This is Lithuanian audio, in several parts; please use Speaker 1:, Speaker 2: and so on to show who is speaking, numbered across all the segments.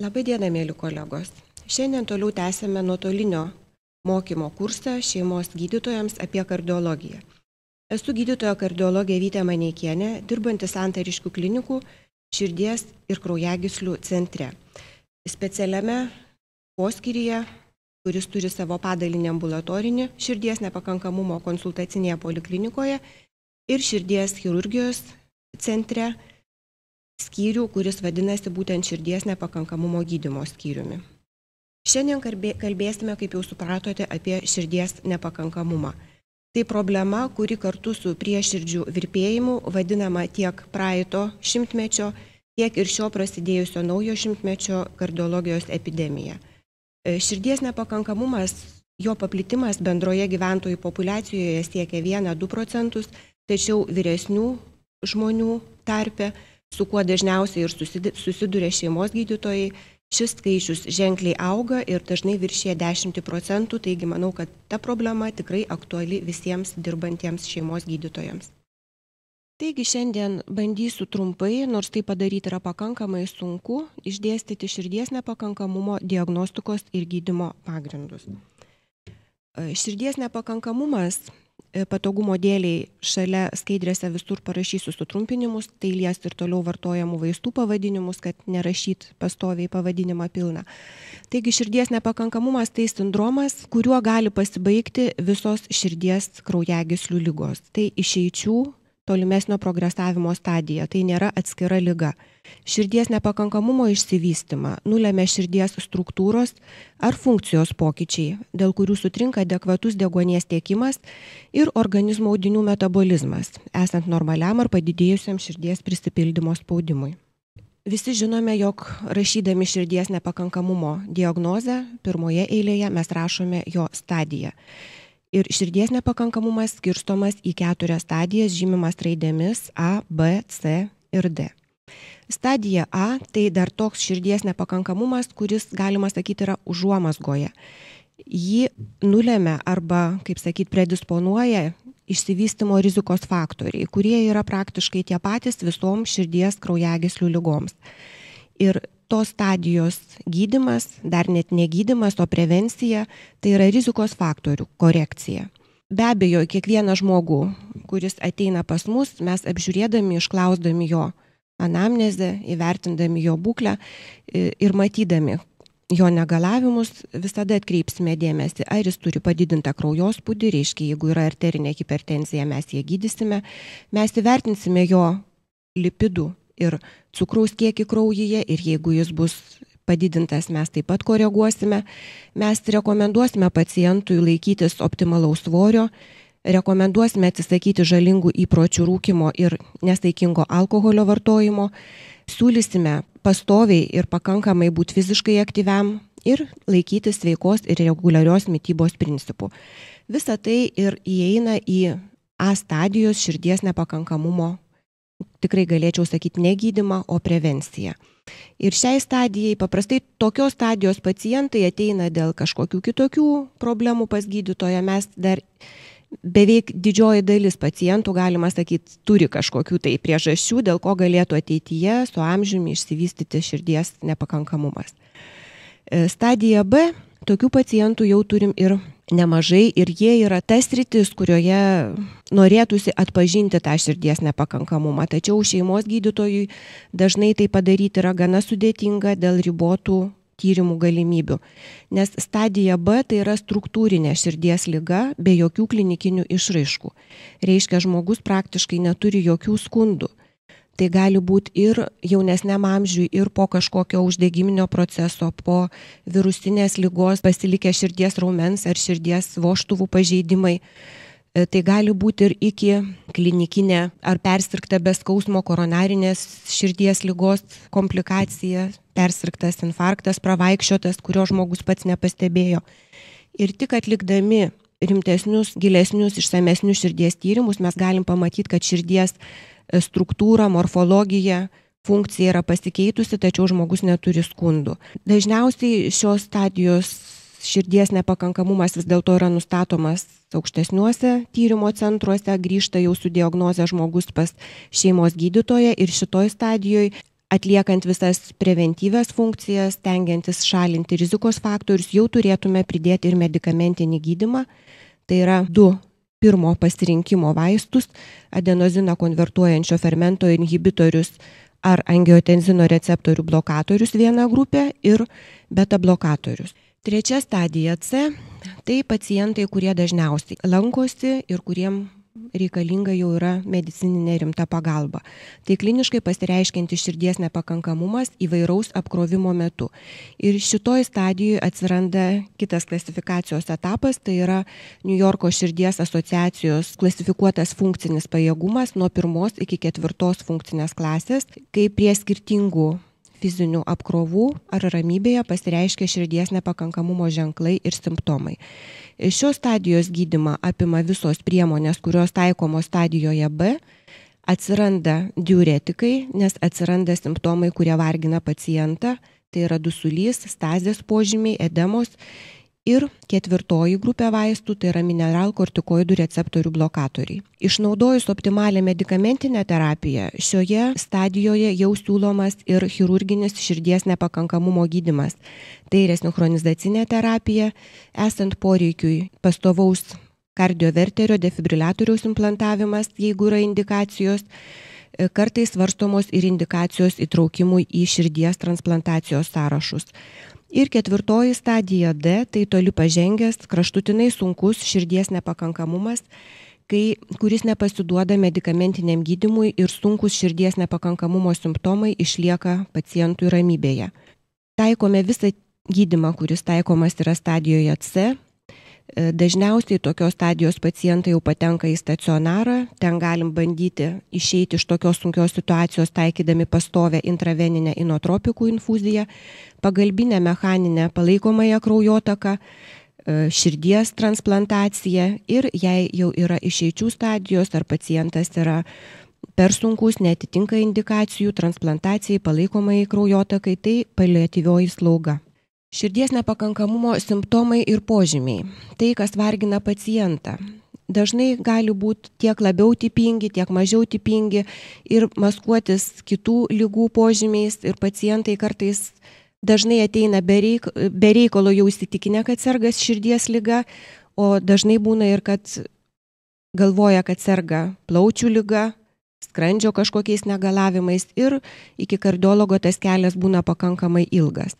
Speaker 1: Labai diena, mėly kolegos. Šiandien toliau tęsėme nuotolinio mokymo kursą šeimos gydytojams apie kardiologiją. Esu gydytojo kardiologė Vytė Maneikienė, dirbanti santariškių klinikų širdies ir kraujagislių centre. Specialiame poskyryje, kuris turi savo padalinį ambulatorinį širdies nepakankamumo konsultacinėje poliklinikoje ir širdies chirurgijos centre skyrių, kuris vadinasi būtent širdies nepakankamumo gydymo skyriumi. Šiandien kalbėsime, kaip jau supratote, apie širdies nepakankamumą. Tai problema, kuri kartu su prieširdžių virpėjimu vadinama tiek praeito šimtmečio, tiek ir šio prasidėjusio naujo šimtmečio kardiologijos epidemija. E, širdies nepakankamumas, jo paplitimas bendroje gyventojų populiacijoje siekia 1-2 procentus, tačiau vyresnių žmonių tarpe su kuo dažniausiai ir susiduria šeimos gydytojai, šis skaičius ženkliai auga ir dažnai viršė 10 procentų, taigi manau, kad ta problema tikrai aktuali visiems dirbantiems šeimos gydytojams. Taigi šiandien bandysiu trumpai, nors tai padaryti yra pakankamai sunku, išdėstyti širdies nepakankamumo diagnostikos ir gydimo pagrindus. Širdies nepakankamumas E, patogumo dėlei šalia skaidrėse visur parašysiu sutrumpinimus tai liest ir toliau vartojamų vaistų pavadinimus, kad nerašyt pastoviai pavadinimą pilną. Taigi širdies nepakankamumas tai sindromas, kuriuo gali pasibaigti visos širdies kraujagyslių lygos. Tai išeičių tolimesnio progresavimo stadija, tai nėra atskira lyga. Širdies nepakankamumo išsivystimą nulėmė širdies struktūros ar funkcijos pokyčiai, dėl kurių sutrinka adekvatus deguonies tiekimas ir organizmo audinių metabolizmas, esant normaliam ar padidėjusiam širdies prisipildymo spaudimui. Visi žinome, jog rašydami širdies nepakankamumo diagnozę, pirmoje eilėje mes rašome jo stadiją ir širdies nepakankamumas skirstomas į keturias stadijas žymimas raidėmis A, B, C ir D. Stadija A tai dar toks širdies nepakankamumas, kuris, galima sakyti, yra užuomasgoje. Jį nulėmė arba, kaip sakyti, predisponuoja išsivystimo rizikos faktoriai, kurie yra praktiškai tie patys visom širdies kraujagyslių lygoms. Ir tos stadijos gydimas, dar net negydimas, o prevencija, tai yra rizikos faktorių korekcija. Be abejo, kiekvieną žmogų, kuris ateina pas mus, mes apžiūrėdami, išklausdami jo anamnezę, įvertindami jo būklę ir matydami jo negalavimus, visada atkreipsime dėmesį, ar jis turi padidintą kraujospūdį, reiškia, jeigu yra arterinė hipertenzija, mes ją gydysime, mes įvertinsime jo lipidų ir cukraus kiekį kraujyje ir jeigu jis bus padidintas, mes taip pat koreguosime. Mes rekomenduosime pacientui laikytis optimalaus svorio, rekomenduosime atsisakyti žalingų įpročių rūkimo ir nesaikingo alkoholio vartojimo, siūlysime pastoviai ir pakankamai būti fiziškai aktyviam ir laikytis sveikos ir reguliarios mytybos principų. Visa tai ir įeina į A stadijos širdies nepakankamumo tikrai galėčiau sakyti, ne gydimą, o prevenciją. Ir šiai stadijai paprastai tokios stadijos pacientai ateina dėl kažkokių kitokių problemų pas gydytoją. Mes dar beveik didžioji dalis pacientų, galima sakyti, turi kažkokių tai priežasčių, dėl ko galėtų ateityje su amžiumi išsivystyti širdies nepakankamumas. E, stadija B Tokių pacientų jau turim ir nemažai ir jie yra tas rytis, kurioje norėtųsi atpažinti tą širdies nepakankamumą. Tačiau šeimos gydytojui dažnai tai padaryti yra gana sudėtinga dėl ribotų tyrimų galimybių. Nes stadija B tai yra struktūrinė širdies lyga be jokių klinikinių išraiškų. Reiškia, žmogus praktiškai neturi jokių skundų. Tai gali būti ir jaunesniam amžiui, ir po kažkokio uždegiminio proceso, po virusinės lygos pasilikę širdies raumens ar širdies voštuvų pažeidimai. E, tai gali būti ir iki klinikinė ar persirkta beskausmo koronarinės širdies lygos komplikacija, persirktas infarktas, pravaikščiotas, kurio žmogus pats nepastebėjo. Ir tik atlikdami rimtesnius, gilesnius, išsamesnius širdies tyrimus mes galim pamatyti, kad širdies struktūra, morfologija, funkcija yra pasikeitusi, tačiau žmogus neturi skundų. Dažniausiai šios stadijos širdies nepakankamumas vis dėlto yra nustatomas aukštesniuose tyrimo centruose, grįžta jau su diagnoze žmogus pas šeimos gydytoją ir šitoj stadijoje atliekant visas preventyves funkcijas, tengiantis šalinti rizikos faktorius, jau turėtume pridėti ir medicamentinį gydimą. Tai yra du pirmo pasirinkimo vaistus, adenoziną konvertuojančio fermento inhibitorius ar angiotenzino receptorių blokatorius vieną grupę ir beta blokatorius. Trečia stadija C - tai pacientai, kurie dažniausiai lankosi ir kuriem reikalinga jau yra medicininė rimta pagalba. Tai kliniškai pasireiškinti širdies nepakankamumas įvairaus apkrovimo metu. Ir šitoj stadijoje atsiranda kitas klasifikacijos etapas, tai yra New Yorko širdies asociacijos klasifikuotas funkcinis pajėgumas nuo pirmos iki ketvirtos funkcinės klasės, kai prie skirtingų fizinių apkrovų ar ramybėje pasireiškia širdies nepakankamumo ženklai ir simptomai. Šios stadijos gydimą apima visos priemonės, kurios taikomos stadijoje B, atsiranda diuretikai, nes atsiranda simptomai, kurie vargina pacientą, tai yra dusulys, stazės požymiai, edemos Ir ketvirtoji grupė vaistų tai yra mineralkortikoidų receptorių blokatoriai. Išnaudojus optimalią medicamentinę terapiją, šioje stadijoje jau siūlomas ir chirurginis širdies nepakankamumo gydimas. Tai yra sinchronizacinė terapija, esant poreikiui pastovaus kardioverterio defibriliatoriaus implantavimas, jeigu yra indikacijos e, kartais svarstomos ir indikacijos įtraukimui į širdies transplantacijos sąrašus. Ir ketvirtoji stadija D, tai toli pažengęs, kraštutinai sunkus širdies nepakankamumas, kai, kuris nepasiduoda medicamentiniam gydimui ir sunkus širdies nepakankamumo simptomai išlieka pacientui ramybėje. Taikome visą gydimą, kuris taikomas yra stadijoje C, E, dažniausiai tokios stadijos pacientai jau patenka į stacionarą, ten galim bandyti išeiti iš tokios sunkios situacijos taikydami pastovę intraveninę inotropikų infuziją, pagalbinę mechaninę palaikomąją kraujotaką, e, širdies transplantaciją ir jei jau yra išeičių stadijos ar pacientas yra per sunkus, netitinka indikacijų transplantacijai, palaikomai kraujotakai, tai paliatyvioji slauga. Širdies nepakankamumo simptomai ir požymiai. Tai, kas vargina pacientą. Dažnai gali būti tiek labiau tipingi, tiek mažiau tipingi ir maskuotis kitų lygų požymiais ir pacientai kartais dažnai ateina be reikalo jau įsitikinę, kad sergas širdies lyga, o dažnai būna ir kad galvoja, kad serga plaučių lyga, skrandžio kažkokiais negalavimais ir iki kardiologo tas kelias būna pakankamai ilgas.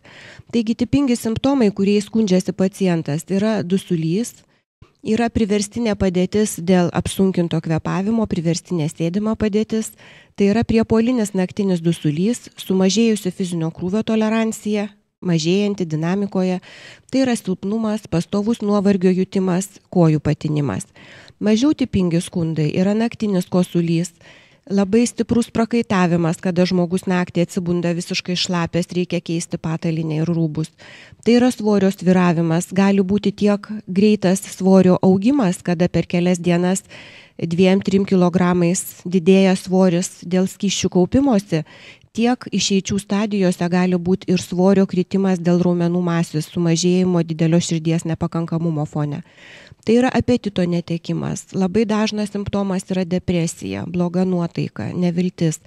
Speaker 1: Taigi tipingi simptomai, kuriais skundžiasi pacientas, tai yra dusulys, yra priverstinė padėtis dėl apsunkinto kvepavimo, priverstinė sėdimo padėtis, tai yra priepolinis naktinis dusulys, sumažėjusi fizinio krūvio tolerancija, mažėjanti dinamikoje, tai yra silpnumas, pastovus nuovargio jutimas, kojų patinimas. Mažiau tipingi skundai yra naktinis kosulys, labai stiprus prakaitavimas, kada žmogus naktį atsibunda visiškai šlapės, reikia keisti patalinę ir rūbus. Tai yra svorio sviravimas, gali būti tiek greitas svorio augimas, kada per kelias dienas 2-3 kg didėja svoris dėl skyščių kaupimosi, tiek išeičių stadijose gali būti ir svorio kritimas dėl raumenų masės sumažėjimo didelio širdies nepakankamumo fone tai yra apetito netekimas. Labai dažnas simptomas yra depresija, bloga nuotaika, neviltis,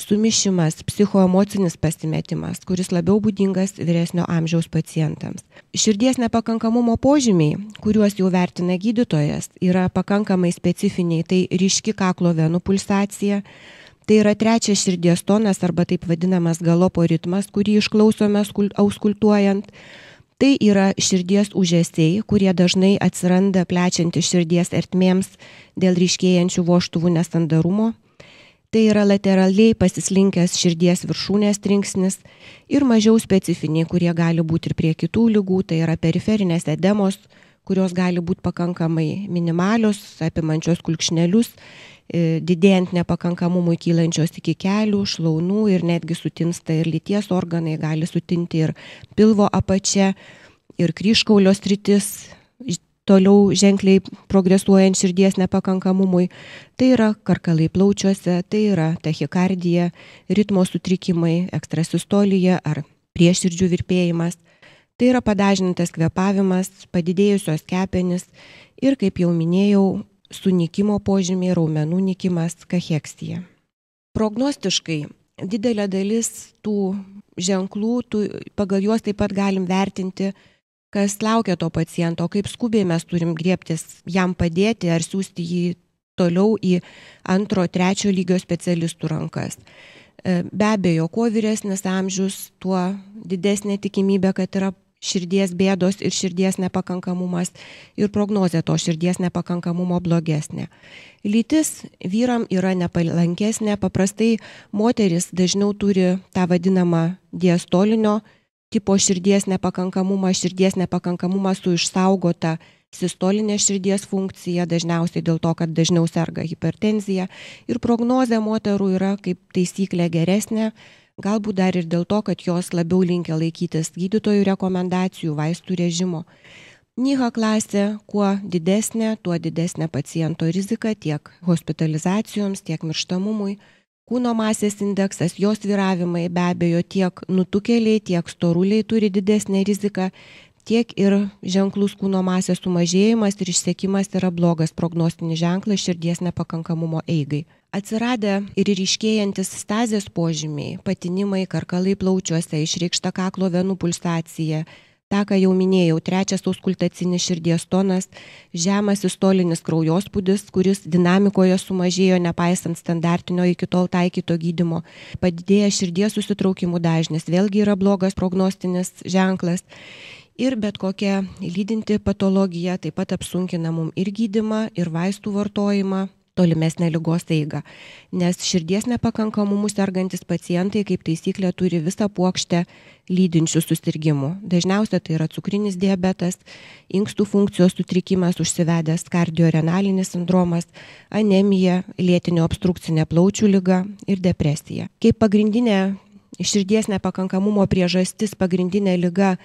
Speaker 1: sumišimas, psichoemocinis pasimetimas, kuris labiau būdingas vyresnio amžiaus pacientams. Širdies nepakankamumo požymiai, kuriuos jau vertina gydytojas, yra pakankamai specifiniai, tai ryški kaklo venų pulsacija, Tai yra trečias širdies tonas arba taip vadinamas galopo ritmas, kurį išklausome auskultuojant. Tai yra širdies užėsiai, kurie dažnai atsiranda plečianti širdies ertmėms dėl ryškėjančių voštuvų nestandarumo. Tai yra lateraliai pasislinkęs širdies viršūnės trinksnis ir mažiau specifiniai, kurie gali būti ir prie kitų lygų, tai yra periferinės edemos, kurios gali būti pakankamai minimalios, apimančios kulkšnelius, e, didėjant nepakankamumui kylančios iki kelių, šlaunų ir netgi sutinsta ir lyties organai, gali sutinti ir pilvo apačia, ir kryškaulio sritis, toliau ženkliai progresuojant širdies nepakankamumui. Tai yra karkalai plaučiuose, tai yra tachikardija, ritmo sutrikimai, ekstrasistolija ar prieširdžių virpėjimas. Tai yra padažintas kvepavimas, padidėjusios kepenys ir, kaip jau minėjau, sunikimo požymiai raumenų nikimas kacheksija. Prognostiškai didelė dalis tų ženklų, tų, pagal juos taip pat galim vertinti, kas laukia to paciento, kaip skubiai mes turim griebtis jam padėti ar siūsti jį toliau į antro, trečio lygio specialistų rankas. E, be abejo, kuo vyresnis amžius, tuo didesnė tikimybė, kad yra širdies bėdos ir širdies nepakankamumas ir prognozė to širdies nepakankamumo blogesnė. Lytis vyram yra nepalankesnė, paprastai moteris dažniau turi tą vadinamą diastolinio tipo širdies nepakankamumą, širdies nepakankamumą su išsaugota sistolinė širdies funkcija, dažniausiai dėl to, kad dažniau serga hipertenzija ir prognozė moterų yra kaip taisyklė geresnė Galbūt dar ir dėl to, kad jos labiau linkia laikytis gydytojų rekomendacijų, vaistų režimo. Nyha klasė, kuo didesnė, tuo didesnė paciento rizika tiek hospitalizacijoms, tiek mirštamumui. Kūno masės indeksas, jos viravimai be abejo tiek nutukeliai, tiek storuliai turi didesnę riziką tiek ir ženklus kūno masės sumažėjimas ir išsekimas yra blogas prognostinis ženklas širdies nepakankamumo eigai. Atsiradę ir ryškėjantis stazės požymiai, patinimai, karkalai plaučiuose, išreikšta kaklo venų pulsacija, tą, ką jau minėjau, trečias auskultacinis širdies tonas, žemas istolinis kraujospūdis, kuris dinamikoje sumažėjo nepaisant standartinio iki tol taikyto gydimo, padidėjęs širdies susitraukimų dažnis, vėlgi yra blogas prognostinis ženklas ir bet kokia lydinti patologija taip pat apsunkina mum ir gydimą, ir vaistų vartojimą tolimesnę lygos eigą. Nes širdies nepakankamumu sergantis pacientai kaip taisyklė turi visą plokštę lydinčių susirgymų. Dažniausia tai yra cukrinis diabetas, inkstų funkcijos sutrikimas, užsivedęs kardiorenalinis sindromas, anemija, lėtinio obstrukcinė plaučių lyga ir depresija. Kaip pagrindinė širdies nepakankamumo priežastis, pagrindinė lyga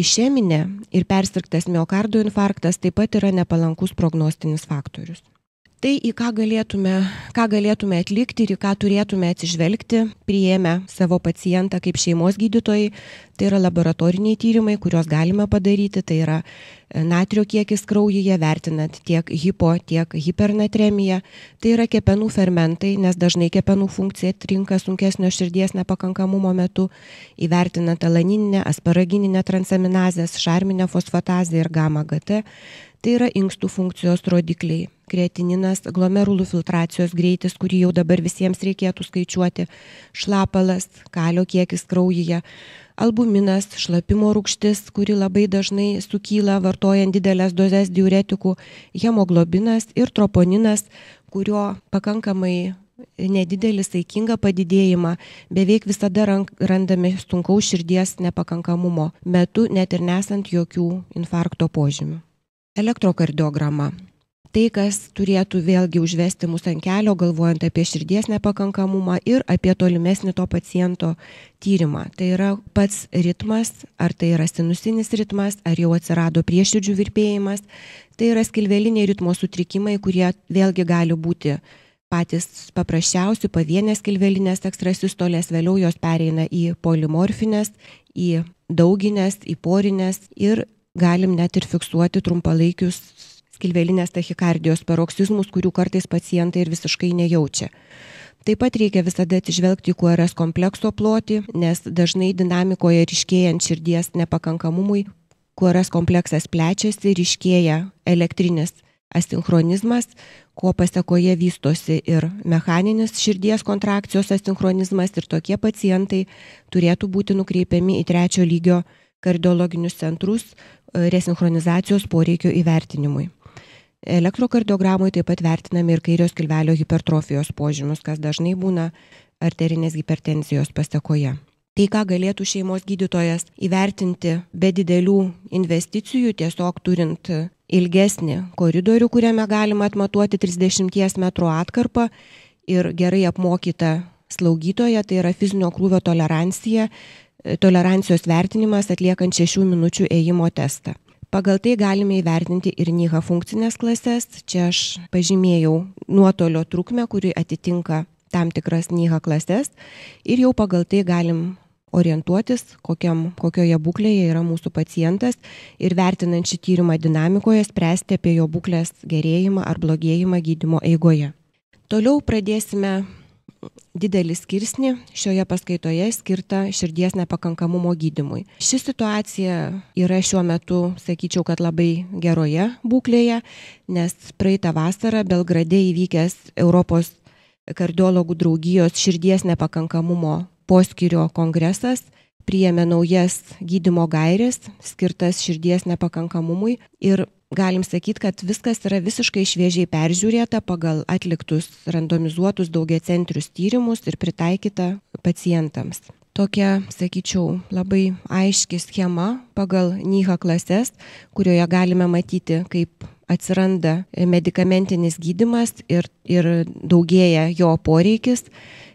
Speaker 1: išeminė ir persirgtas miokardo infarktas taip pat yra nepalankus prognostinis faktorius tai į ką galėtume, ką galėtume atlikti ir į ką turėtume atsižvelgti, priėmę savo pacientą kaip šeimos gydytojai, tai yra laboratoriniai tyrimai, kuriuos galime padaryti, tai yra e, natrio kiekis kraujyje, vertinant tiek hipo, tiek hipernatremiją, tai yra kepenų fermentai, nes dažnai kepenų funkcija trinka sunkesnio širdies nepakankamumo metu, įvertinant alanininę, asparagininę transaminazės, šarminę fosfatazę ir gamma GT, tai yra inkstų funkcijos rodikliai kreatininas, glomerulų filtracijos greitis, kurį jau dabar visiems reikėtų skaičiuoti, šlapalas, kalio kiekis kraujyje, albuminas, šlapimo rūkštis, kuri labai dažnai sukyla vartojant didelės dozes diuretikų, hemoglobinas ir troponinas, kurio pakankamai nedidelį saikinga padidėjimą beveik visada randame sunkaus širdies nepakankamumo metu, net ir nesant jokių infarkto požymių. Elektrokardiograma tai kas turėtų vėlgi užvesti mus ant kelio, galvojant apie širdies nepakankamumą ir apie tolimesnį to paciento tyrimą. Tai yra pats ritmas, ar tai yra sinusinis ritmas, ar jau atsirado prieširdžių virpėjimas, tai yra skilveliniai ritmo sutrikimai, kurie vėlgi gali būti patys paprasčiausi pavienės kilvelinės ekstrasistolės, vėliau jos pereina į polimorfinės, į dauginės, į porinės ir galim net ir fiksuoti trumpalaikius skilvelinės tachikardijos paroksizmus, kurių kartais pacientai ir visiškai nejaučia. Taip pat reikia visada atsižvelgti į QRS komplekso plotį, nes dažnai dinamikoje ryškėjant širdies nepakankamumui QRS kompleksas plečiasi, ryškėja elektrinis asincronizmas, kuo pasakoje vystosi ir mechaninis širdies kontrakcijos asincronizmas ir tokie pacientai turėtų būti nukreipiami į trečio lygio kardiologinius centrus e, resinkronizacijos poreikio įvertinimui. Elektrokardiogramui taip pat vertinami ir kairio skilvelio hipertrofijos požymus, kas dažnai būna arterinės hipertensijos pastekoje. Tai, ką galėtų šeimos gydytojas įvertinti be didelių investicijų, tiesiog turint ilgesnį koridorių, kuriame galima atmatuoti 30 m atkarpą ir gerai apmokytą slaugytoją, tai yra fizinio krūvio tolerancija, tolerancijos vertinimas atliekant 6 minučių ėjimo testą. Pagal tai galime įvertinti ir NIHA funkcinės klasės. Čia aš pažymėjau nuotolio trukmę, kuri atitinka tam tikras NIHA klasės ir jau pagal tai galim orientuotis, kokiam, kokioje būklėje yra mūsų pacientas ir vertinant šį tyrimą dinamikoje spręsti apie jo būklės gerėjimą ar blogėjimą gydimo eigoje. Toliau pradėsime didelį skirsnį šioje paskaitoje skirtą širdies nepakankamumo gydimui. Ši situacija yra šiuo metu, sakyčiau, kad labai geroje būklėje, nes praeitą vasarą Belgrade įvykęs Europos kardiologų draugijos širdies nepakankamumo poskirio kongresas priėmė naujas gydimo gairės skirtas širdies nepakankamumui ir galim sakyt, kad viskas yra visiškai šviežiai peržiūrėta pagal atliktus randomizuotus daugiacentrius tyrimus ir pritaikyta pacientams. Tokia, sakyčiau, labai aiški schema pagal NYHA klases, kurioje galime matyti, kaip atsiranda medikamentinis gydimas ir, ir daugėja jo poreikis.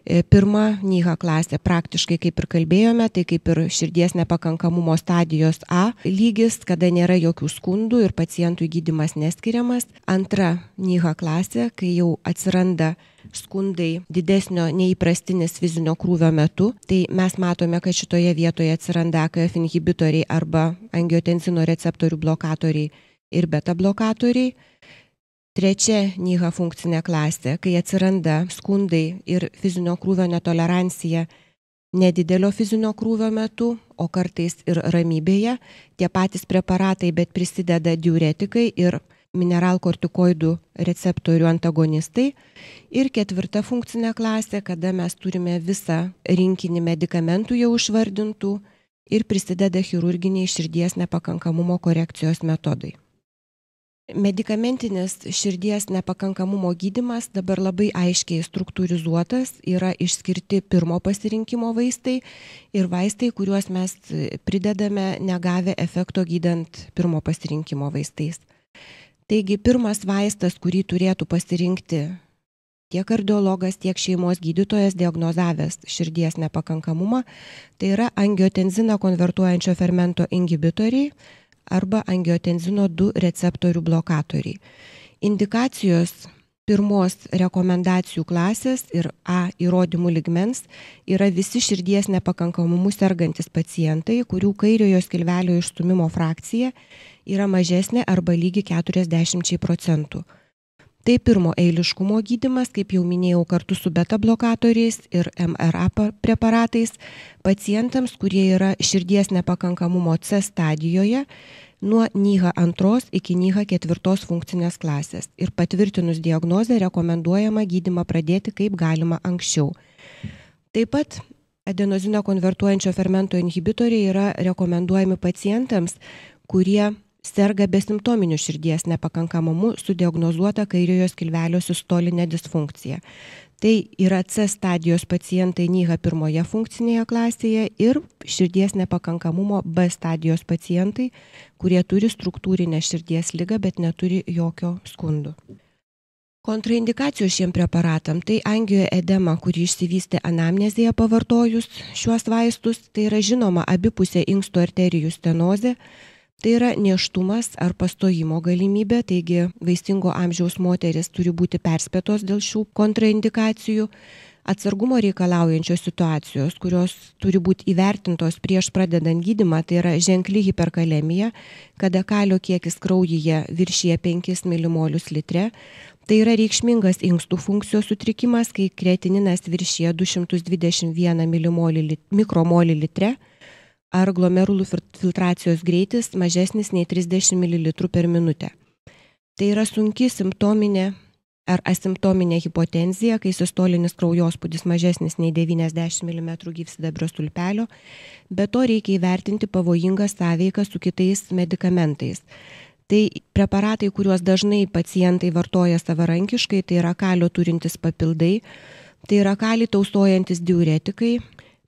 Speaker 1: E, pirma nyha klasė praktiškai, kaip ir kalbėjome, tai kaip ir širdies nepakankamumo stadijos A lygis, kada nėra jokių skundų ir pacientui gydimas neskiriamas. Antra nyha klasė, kai jau atsiranda skundai didesnio neįprastinis fizinio krūvio metu, tai mes matome, kad šitoje vietoje atsiranda AKF inhibitoriai arba angiotensino receptorių blokatoriai ir beta blokatoriai. Trečia nyha funkcinė klasė, kai atsiranda skundai ir fizinio krūvio netolerancija nedidelio fizinio krūvio metu, o kartais ir ramybėje, tie patys preparatai, bet prisideda diuretikai ir mineralkortikoidų receptorių antagonistai. Ir ketvirta funkcinė klasė, kada mes turime visą rinkinį medikamentų jau išvardintų ir prisideda chirurginiai širdies nepakankamumo korekcijos metodai medikamentinis širdies nepakankamumo gydymas dabar labai aiškiai struktūrizuotas, yra išskirti pirmo pasirinkimo vaistai ir vaistai, kuriuos mes pridedame negavę efekto gydant pirmo pasirinkimo vaistais. Taigi pirmas vaistas, kurį turėtų pasirinkti tiek kardiologas, tiek šeimos gydytojas diagnozavęs širdies nepakankamumą, tai yra angiotenzina konvertuojančio fermento inhibitoriai arba angiotenzino 2 receptorių blokatoriai. Indikacijos pirmos rekomendacijų klasės ir A įrodymų ligmens yra visi širdies nepakankamumu sergantis pacientai, kurių kairiojo skilvelio išstumimo frakcija yra mažesnė arba lygi 40 procentų. Tai pirmo eiliškumo gydimas, kaip jau minėjau, kartu su beta blokatoriais ir MRA preparatais pacientams, kurie yra širdies nepakankamumo C stadijoje nuo NYHA 2 iki NYHA 4 funkcinės klasės ir patvirtinus diagnozę rekomenduojama gydimą pradėti kaip galima anksčiau. Taip pat adenozino konvertuojančio fermento inhibitoriai yra rekomenduojami pacientams, kurie serga besimptominiu širdies nepakankamumu su diagnozuota kairiojo skilvelio sistolinė disfunkcija. Tai yra C stadijos pacientai NYHA pirmoje funkcinėje klasėje ir širdies nepakankamumo B stadijos pacientai, kurie turi struktūrinę širdies lygą, bet neturi jokio skundų. Kontraindikacijų šiem preparatam tai angioje edema, kuri išsivystė anamnezėje pavartojus šiuos vaistus, tai yra žinoma abipusė inksto arterijų stenozė, tai yra nėštumas ar pastojimo galimybė taigi vaisingo amžiaus moteris turi būti perspėtos dėl šių kontraindikacijų atsargumo reikalaujančios situacijos, kurios turi būti įvertintos prieš pradedant gydimą, tai yra ženkli hiperkalemija, kada kalio kiekis kraujyje viršyje 5 milimolius litre, tai yra reikšmingas inkstų funkcijos sutrikimas, kai kretininas viršyje 221 mikromolį litre, ar glomerulų filtracijos greitis mažesnis nei 30 ml per minutę. Tai yra sunki simptominė ar asimptominė hipotenzija, kai sistolinis kraujospūdis mažesnis nei 90 mm gyvsidabrio stulpelio, bet to reikia įvertinti pavojingą sąveiką su kitais medikamentais. Tai preparatai, kuriuos dažnai pacientai vartoja savarankiškai, tai yra kalio turintys papildai, tai yra kalį tausojantis diuretikai,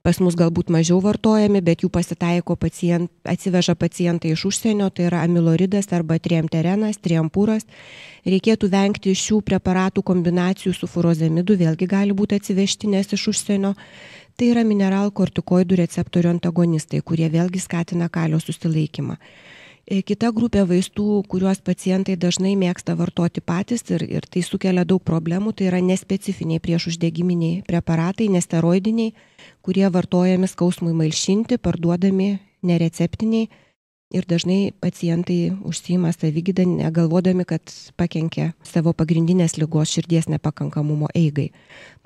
Speaker 1: pas mus galbūt mažiau vartojami, bet jų pasitaiko pacient, atsiveža pacientai iš užsienio, tai yra amiloridas arba triemterenas, triempūras. Reikėtų vengti šių preparatų kombinacijų su furozemidu, vėlgi gali būti atsivežtinės iš užsienio. Tai yra mineralkortikoidų receptorių antagonistai, kurie vėlgi skatina kalio susilaikymą. E, kita grupė vaistų kuriuos pacientai dažnai mėgsta vartoti patys ir, ir tai sukelia daug problemų, tai yra nespecifiniai priešuždegiminiai preparatai, nesteroidiniai, kurie vartojami skausmui malšinti, parduodami nereceptiniai ir dažnai pacientai užsima savygydą, negalvodami, kad pakenkia savo pagrindinės lygos širdies nepakankamumo eigai.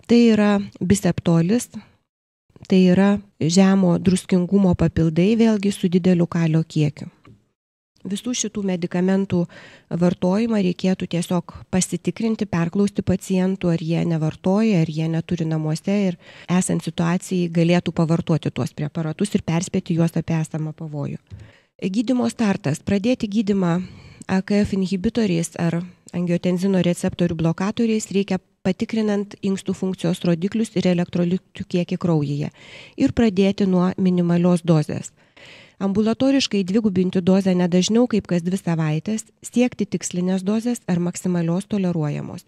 Speaker 1: Tai yra biseptolis, tai yra žemo druskingumo papildai vėlgi su dideliu kalio kiekiu visų šitų medikamentų vartojimą reikėtų tiesiog pasitikrinti, perklausti pacientų, ar jie nevartoja, ar jie neturi namuose ir esant situacijai galėtų pavartoti tuos preparatus ir perspėti juos apie esamą pavojų. Gydimo startas. Pradėti gydimą AKF inhibitoriais ar angiotenzino receptorių blokatoriais reikia patikrinant inkstų funkcijos rodiklius ir elektrolitų kiekį kraujyje ir pradėti nuo minimalios dozės ambulatoriškai dvigubinti dozę nedažniau kaip kas dvi savaitės, siekti tikslinės dozės ar maksimalios toleruojamos.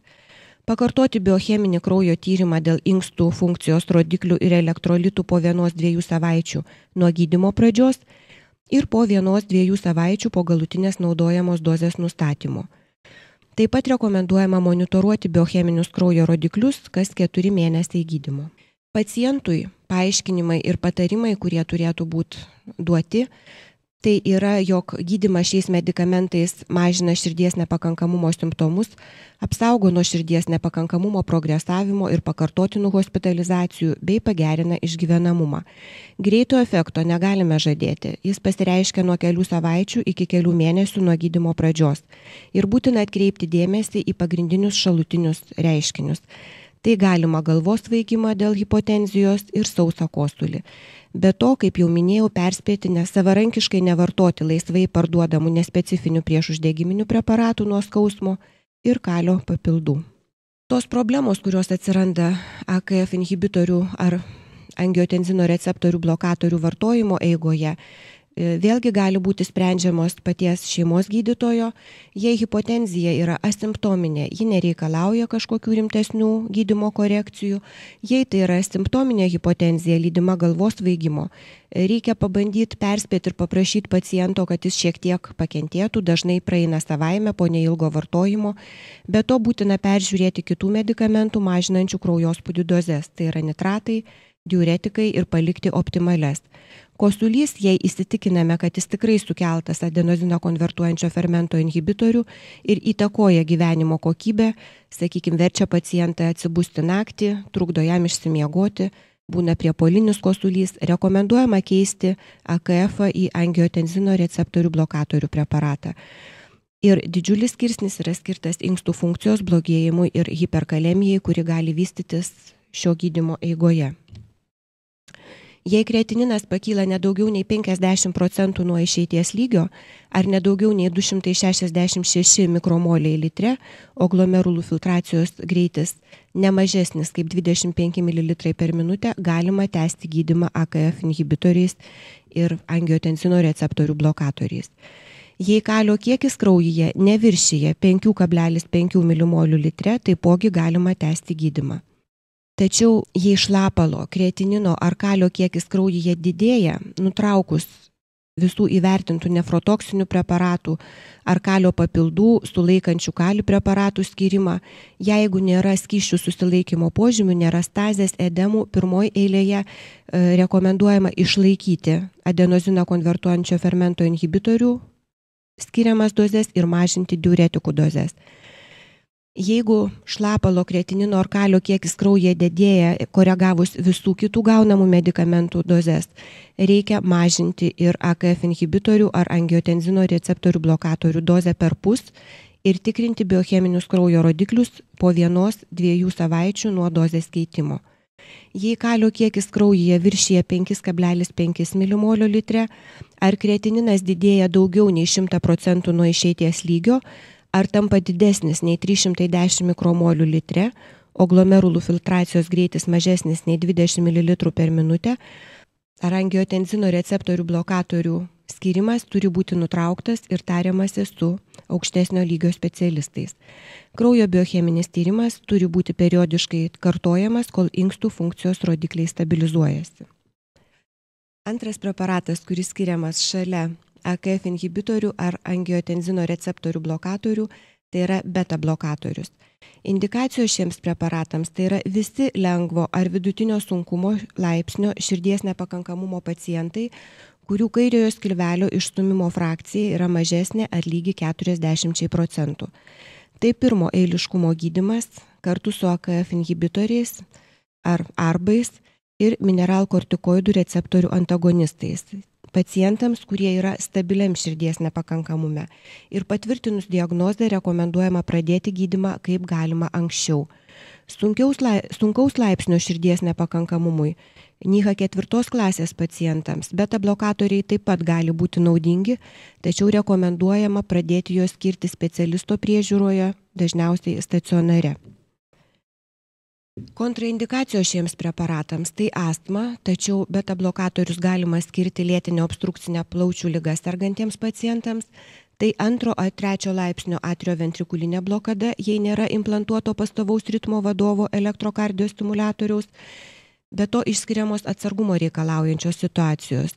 Speaker 1: Pakartoti biocheminį kraujo tyrimą dėl inkstų funkcijos rodiklių ir elektrolitų po vienos dviejų savaičių nuo gydimo pradžios ir po vienos dviejų savaičių po galutinės naudojamos dozės nustatymo. Taip pat rekomenduojama monitoruoti biocheminius kraujo rodiklius kas keturi mėnesiai gydimo. Pacientui paaiškinimai ir patarimai, kurie turėtų būti duoti, tai yra, jog gydimas šiais medikamentais mažina širdies nepakankamumo simptomus, apsaugo nuo širdies nepakankamumo progresavimo ir pakartotinų hospitalizacijų bei pagerina išgyvenamumą. Greito efekto negalime žadėti, jis pasireiškia nuo kelių savaičių iki kelių mėnesių nuo gydimo pradžios ir būtina atkreipti dėmesį į pagrindinius šalutinius reiškinius. Tai galima galvos svaigimą dėl hipotenzijos ir sausą kosulį. Be to, kaip jau minėjau, perspėti nesavarankiškai nevartoti laisvai parduodamų nespecifinių priešuždegiminių preparatų nuo skausmo ir kalio papildų. Tos problemos, kurios atsiranda AKF inhibitorių ar angiotenzino receptorių blokatorių vartojimo eigoje, E, vėlgi gali būti sprendžiamos paties šeimos gydytojo. Jei hipotenzija yra asimptominė, ji nereikalauja kažkokių rimtesnių gydimo korekcijų. Jei tai yra simptominė hipotenzija lydima galvos vaigimo, e, reikia pabandyti perspėti ir paprašyti paciento, kad jis šiek tiek pakentėtų, dažnai praeina savaime po neilgo vartojimo. Be to būtina peržiūrėti kitų medikamentų mažinančių kraujospūdį dozes, tai yra nitratai, diuretikai ir palikti optimales. Kosulys, jei įsitikiname, kad jis tikrai sukeltas adenozino konvertuojančio fermento inhibitorių ir įtakoja gyvenimo kokybę, sakykime, verčia pacientą atsibusti naktį, trukdo jam išsimiegoti, būna priepolinis kosulys, rekomenduojama keisti AKF į angiotenzino receptorių blokatorių preparatą. Ir didžiulis skirsnis yra skirtas inkstų funkcijos blogėjimui ir hiperkalemijai, kuri gali vystytis šio gydimo eigoje. Jei kreatininas pakyla ne daugiau nei 50 procentų nuo išeities lygio ar ne daugiau nei 266 mikromoliai litre, o glomerulų filtracijos greitis ne mažesnis kaip 25 ml per minutę, galima tęsti gydimą AKF inhibitoriais ir angiotensino receptorių blokatoriais. Jei kalio kiekis kraujyje neviršyje 5,5 mmol litre, taipogi galima tęsti gydimą. Tačiau jei šlapalo, kreatinino ar kalio kiekis kraujyje didėja, nutraukus visų įvertintų nefrotoksinių preparatų ar kalio papildų sulaikančių kalį preparatų skirimą, jeigu nėra skyšių susilaikymo požymių, nėra stazės, edemų, pirmoji eilėje e, rekomenduojama išlaikyti adenoziną konvertuojančio fermento inhibitorių skiriamas dozes ir mažinti diuretikų dozes. Jeigu šlapalo kretinino ar kalio kiekis kraujyje didėja, koregavus visų kitų gaunamų medikamentų dozes, reikia mažinti ir AKF inhibitorių ar angiotenzino receptorių blokatorių dozę per pus ir tikrinti biocheminius kraujo rodiklius po vienos dviejų savaičių nuo dozės keitimo. Jei kalio kiekis kraujyje viršyje 5,5 mmol litre ar kretininas didėja daugiau nei 100 procentų nuo išeities lygio, ar tampa didesnis nei 310 mikromolių litre, o glomerulų filtracijos greitis mažesnis nei 20 ml per minutę, ar angiotenzino receptorių blokatorių skirimas turi būti nutrauktas ir tariamasi su aukštesnio lygio specialistais. Kraujo biocheminis tyrimas turi būti periodiškai kartojamas, kol inkstų funkcijos rodikliai stabilizuojasi. Antras preparatas, kuris skiriamas šalia AKF inhibitorių ar angiotenzino receptorių blokatorių, tai yra beta blokatorius. Indikacijos šiems preparatams tai yra visi lengvo ar vidutinio sunkumo laipsnio širdies nepakankamumo pacientai, kurių kairiojo skilvelio išstumimo frakcija yra mažesnė ar lygi 40 procentų. Tai pirmo eiliškumo gydimas kartu su AKF inhibitoriais ar arbais ir mineralkortikoidų receptorių antagonistais pacientams, kurie yra stabiliam širdies nepakankamume. Ir patvirtinus diagnozę rekomenduojama pradėti gydimą kaip galima anksčiau. Sunkiaus, lai, sunkaus laipsnio širdies nepakankamumui, nyha ketvirtos klasės pacientams, beta blokatoriai taip pat gali būti naudingi, tačiau rekomenduojama pradėti juos skirti specialisto priežiūroje, dažniausiai stacionare kontraindikacijos šiems preparatams tai astma tačiau beta blokatorius galima skirti lėtine obstrukcine plaučių liga sergantiems pacientams tai antro ar trečio laipsnio atrioventrikulinė blokada jei nėra implantuoto pastovaus ritmo vadovo elektrokardiostimuliatoriaus be to išskiriamos atsargumo reikalaujančios situacijos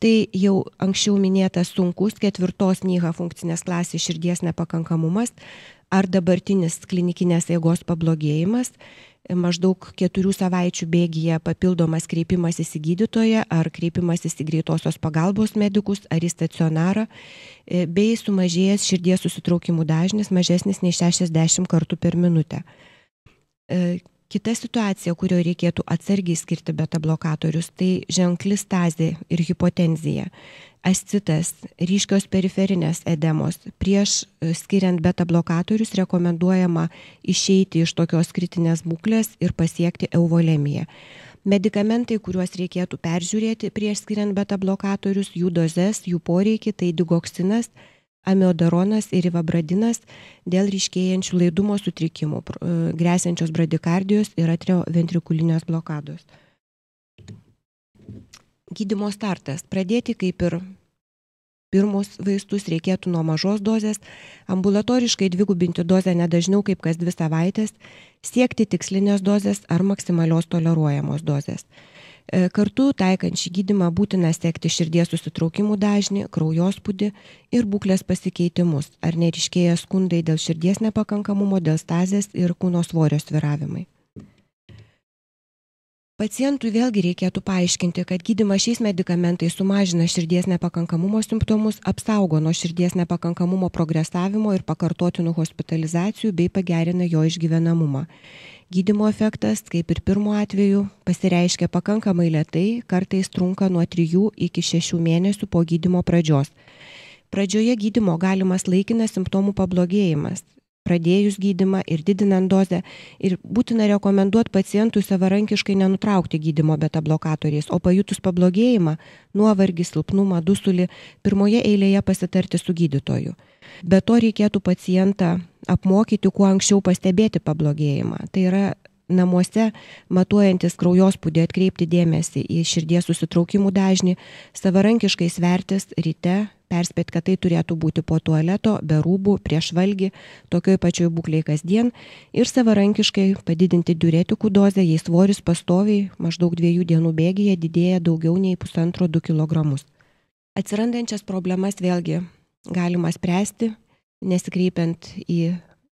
Speaker 1: Tai jau anksčiau minėtas sunkus ketvirtos nyha funkcinės klasės širdies nepakankamumas ar dabartinis klinikinės eigos pablogėjimas maždaug keturių savaičių bėgyje papildomas kreipimasis į gydytoją ar kreipimasis į greitosios pagalbos medikus ar į stacionarą, e, bei sumažėjęs širdies susitraukimų dažnis mažesnis nei 60 kartų per minutę. E, kita situacija kurioj reikėtų atsargiai skirti beta blokatorius tai ženkli stazė ir hipotenzija ascitas, ryškios periferinės edemos. Prieš e, skiriant beta blokatorius rekomenduojama išeiti iš tokios kritinės būklės ir pasiekti euvolemiją. Medikamentai, kuriuos reikėtų peržiūrėti prieš skiriant beta blokatorius, jų dozes, jų poreikį, tai digoksinas, amiodaronas ir ivabradinas dėl ryškėjančių laidumo sutrikimų, e, grėsiančios bradikardijos ir atrioventrikulinės blokados. Gydimo startas. Pradėti kaip ir pirmus vaistus reikėtų nuo mažos dozės, ambulatoriškai dvigubinti dozę nedažniau kaip kas dvi savaitės, siekti tikslinės dozės ar maksimalios toleruojamos dozės. E, kartu taikant šį gydimą būtina sekti širdies susitraukimų dažnį, kraujospūdį ir būklės pasikeitimus, ar neriškėja skundai dėl širdies nepakankamumo, dėl stazės ir kūno svorio sviravimai. Pacientui vėlgi reikėtų paaiškinti, kad gydimas šiais medikamentais sumažina širdies nepakankamumo simptomus, apsaugo nuo širdies nepakankamumo progresavimo ir pakartotinų hospitalizacijų bei pagerina jo išgyvenamumą gydymo efektas kaip ir pirmu atveju pasireiškia pakankamai lėtai, kartais trunka nuo 3 iki 6 mėnesių po gydymo pradžios. Pradžioje gydymo galimas laikinas simptomų pablogėjimas, pradėjus gydimą ir didinant dozę. Ir būtina rekomenduoti pacientui savarankiškai nenutraukti gydimo beta blokatoriais, o pajutus pablogėjimą, nuovargį, silpnumą, dusulį, pirmoje eilėje pasitarti su gydytoju. Be to reikėtų pacientą apmokyti kuo anksčiau pastebėti pablogėjimą. Tai yra namuose matuojantis kraujospūdį atkreipti dėmesį į širdies susitraukimų dažnį, savarankiškai svertis ryte, perspėt, kad tai turėtų būti po tualeto, be rūbų, prieš valgį, tokioj pačioj būklei kasdien ir savarankiškai padidinti diuretikų dozę, jei svoris pastoviai maždaug dviejų dienų bėgėje didėja daugiau nei pusantro 2 kg. Atsirandančias problemas vėlgi galima spręsti nesikreipiant į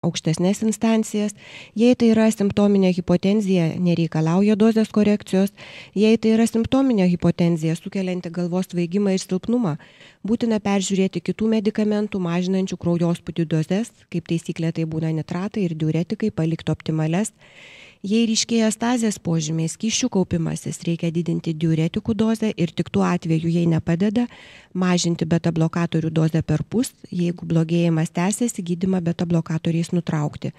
Speaker 1: aukštesnės instancijas. Jei tai yra simptominė hipotenzija, nereikalauja dozės korekcijos. Jei tai yra simptominė hipotenzija, sukelianti galvos svaigimą ir silpnumą, būtina peržiūrėti kitų medikamentų mažinančių kraujospūdį dozes, kaip taisyklė tai būna nitratai ir diuretikai, palikti optimales jei ryškėja stazės požymiai skyšių kaupimasis reikia didinti diuretikų dozę ir tik tuo atveju jei nepadeda mažinti beta blokatorių dozę perpus jeigu blogėjimas tęsiasi gydymą beta blokatoriais nutraukti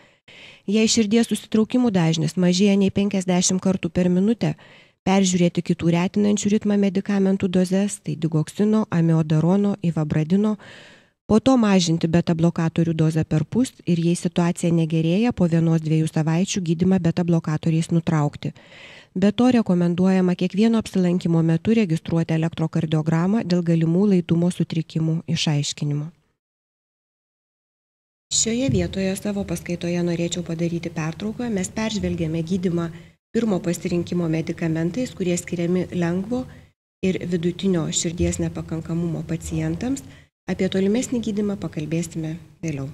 Speaker 1: jei širdies susitraukimų dažnis mažėja nei penkiasdešimt kartų per minutę peržiūrėti kitų retinančių ritmą medikamentų dozes tai digoksino amiodarono ivabradino po to mažinti beta blokatorių dozę perpus ir jei situacija negerėja, po vienos dviejų savaičių gydimą beta blokatoriais nutraukti. Be to rekomenduojama kiekvieno apsilankimo metu registruoti elektrokardiogramą dėl galimų laitumo sutrikimų išaiškinimo. Šioje vietoje savo paskaitoje norėčiau padaryti pertrauką. Mes peržvelgėme gydimą pirmo pasirinkimo medikamentais, kurie skiriami lengvo ir vidutinio širdies nepakankamumo pacientams Apie tolimesnį gydimą pakalbėsime vėliau.